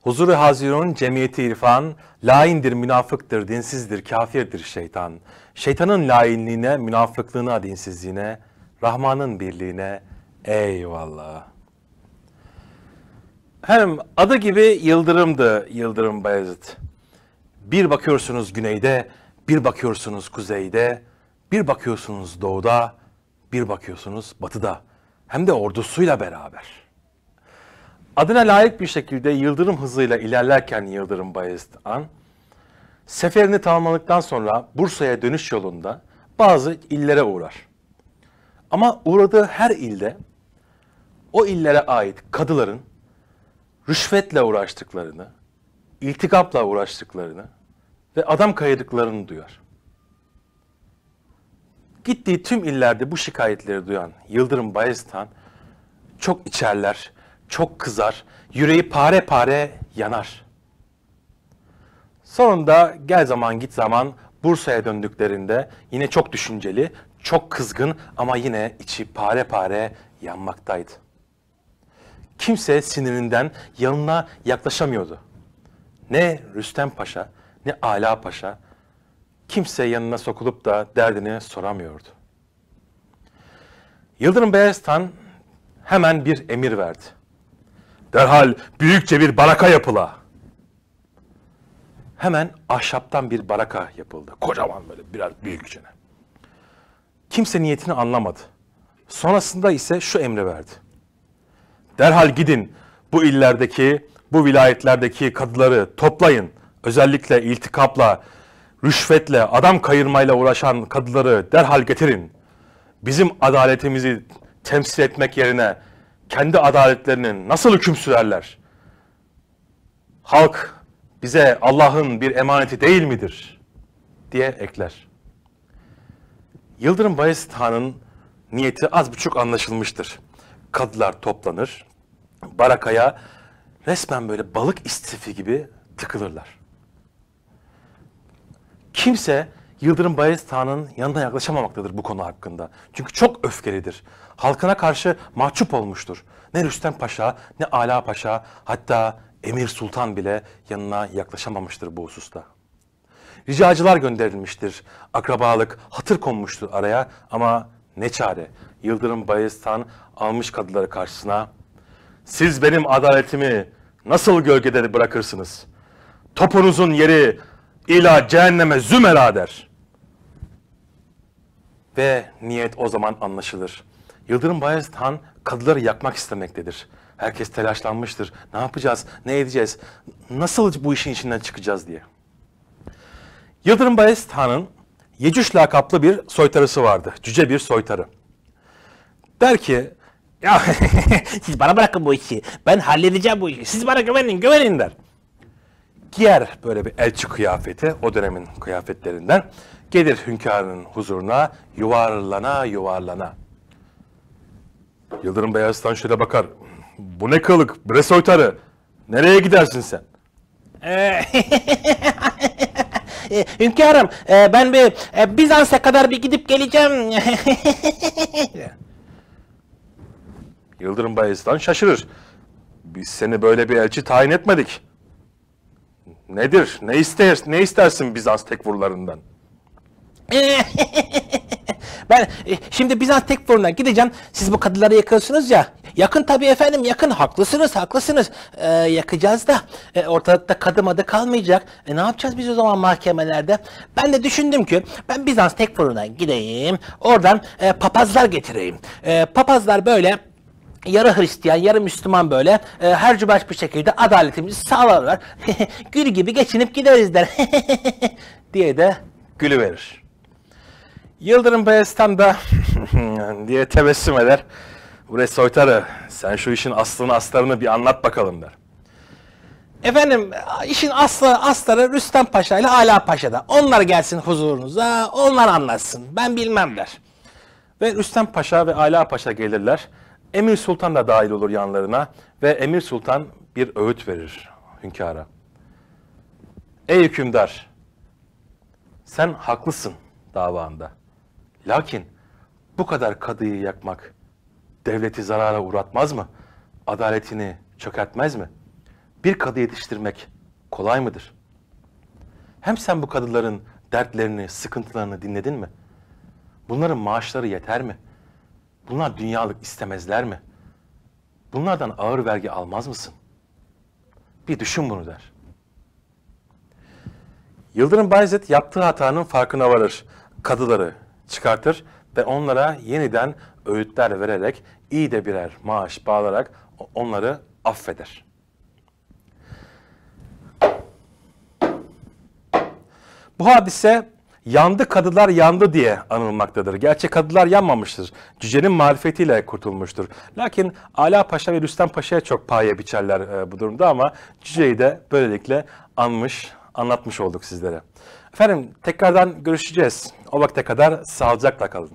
Huzuru u cemiyeti irfan, laindir, münafıktır, dinsizdir, kafirdir şeytan. Şeytanın lainliğine, münafıklığına, dinsizliğine, Rahman'ın birliğine eyvallah. Hem adı gibi yıldırımdı Yıldırım Bayezid. Bir bakıyorsunuz güneyde, bir bakıyorsunuz kuzeyde, bir bakıyorsunuz doğuda, bir bakıyorsunuz batıda. Hem de ordusuyla beraber. Adına layık bir şekilde yıldırım hızıyla ilerlerken Yıldırım Bayezid an seferini tamamladıktan sonra Bursa'ya dönüş yolunda bazı illere uğrar. Ama uğradığı her ilde o illere ait kadıların rüşvetle uğraştıklarını, iltikapla uğraştıklarını ve adam kayadıklarını duyar. Gittiği tüm illerde bu şikayetleri duyan Yıldırım Bayezid Han çok içerler, çok kızar, yüreği pare pare yanar. Sonunda gel zaman git zaman Bursa'ya döndüklerinde yine çok düşünceli, çok kızgın ama yine içi pare pare yanmaktaydı. Kimse sinirinden yanına yaklaşamıyordu. Ne Rüstem Paşa ne Ala Paşa kimse yanına sokulup da derdini soramıyordu. Yıldırım Beyazıt'tan hemen bir emir verdi. Derhal büyükçe bir baraka yapıla. Hemen ahşaptan bir baraka yapıldı. Kocaman böyle biraz büyükçene. Kimse niyetini anlamadı. Sonrasında ise şu emri verdi. Derhal gidin bu illerdeki, bu vilayetlerdeki kadıları toplayın. Özellikle iltikapla, rüşvetle, adam kayırmayla uğraşan kadıları derhal getirin. Bizim adaletimizi temsil etmek yerine kendi adaletlerinin nasıl hüküm sürerler? Halk bize Allah'ın bir emaneti değil midir? diye ekler. Yıldırım Bayezid Han'ın niyeti az buçuk anlaşılmıştır. Kadılar toplanır, barakaya resmen böyle balık istifi gibi tıkılırlar. Kimse Yıldırım Bayezid Han'ın yanına yaklaşamamaktadır bu konu hakkında. Çünkü çok öfkelidir. Halkına karşı mahcup olmuştur. Ne Rüstem Paşa ne Ala Paşa hatta Emir Sultan bile yanına yaklaşamamıştır bu hususta. Ricacılar gönderilmiştir. Akrabalık, hatır konmuştur araya ama ne çare. Yıldırım Bayezid Han almış kadıları karşısına. Siz benim adaletimi nasıl gölgede bırakırsınız? Topunuzun yeri ila cehenneme zümera der ve niyet o zaman anlaşılır. Yıldırım Bayezid Han kadıları yakmak istemektedir. Herkes telaşlanmıştır. Ne yapacağız, ne edeceğiz, nasıl bu işin içinden çıkacağız diye. Yıldırım Bayezid Han'ın Yecüş lakaplı bir soytarısı vardı. Cüce bir soytarı. Der ki, ya siz bana bırakın bu işi. Ben halledeceğim bu işi. Siz bana güvenin, güvenin der. Giyer böyle bir elçi kıyafeti, o dönemin kıyafetlerinden. Gelir hünkârının huzuruna yuvarlana yuvarlana. Yıldırım Beyazıt'tan şöyle bakar. Bu ne kılık bre soytarı. Nereye gidersin sen? Ee, e, Hünkârım e, ben bir e, Bizans'a kadar bir gidip geleceğim. Yıldırım Bayezid'den şaşırır. Biz seni böyle bir elçi tayin etmedik. Nedir? Ne istersin, ne istersin Bizans tekvurlarından? ben e, şimdi Bizans tek forumuna gideceğim. Siz bu kadınları yakıyorsunuz ya. Yakın tabii efendim yakın. Haklısınız haklısınız. E, yakacağız da e, ortalıkta kadın adı kalmayacak. E, ne yapacağız biz o zaman mahkemelerde? Ben de düşündüm ki ben Bizans tek forumuna gideyim. Oradan e, papazlar getireyim. E, papazlar böyle yarı Hristiyan, yarı Müslüman böyle e, her cübaş bir şekilde adaletimizi sağlarlar. Gül gibi geçinip gideriz der. diye de gülü verir. Yıldırım Beyaz'tan da diye tebessüm eder. Bre Soytarı sen şu işin aslını astarını bir anlat bakalım der. Efendim işin aslı astarı Rüstem Paşa ile Ala Paşa'da. Onlar gelsin huzurunuza onlar anlatsın ben bilmem der. Ve Rüstem Paşa ve Ala Paşa gelirler. Emir Sultan da dahil olur yanlarına ve Emir Sultan bir öğüt verir hünkâra. Ey hükümdar sen haklısın davanda. Lakin bu kadar kadıyı yakmak devleti zarara uğratmaz mı? Adaletini çökertmez mi? Bir kadı yetiştirmek kolay mıdır? Hem sen bu kadıların dertlerini, sıkıntılarını dinledin mi? Bunların maaşları yeter mi? Bunlar dünyalık istemezler mi? Bunlardan ağır vergi almaz mısın? Bir düşün bunu der. Yıldırım Bayezid yaptığı hatanın farkına varır. Kadıları, çıkartır ve onlara yeniden öğütler vererek iyi de birer maaş bağlarak onları affeder. Bu hadise yandı kadılar yandı diye anılmaktadır. Gerçi kadılar yanmamıştır. Cücenin marifetiyle kurtulmuştur. Lakin Ala Paşa ve Rüstem Paşa'ya çok paye biçerler e, bu durumda ama Cüce'yi de böylelikle anmış, anlatmış olduk sizlere. Efendim tekrardan görüşeceğiz. O vakte kadar sağlıcakla kalın.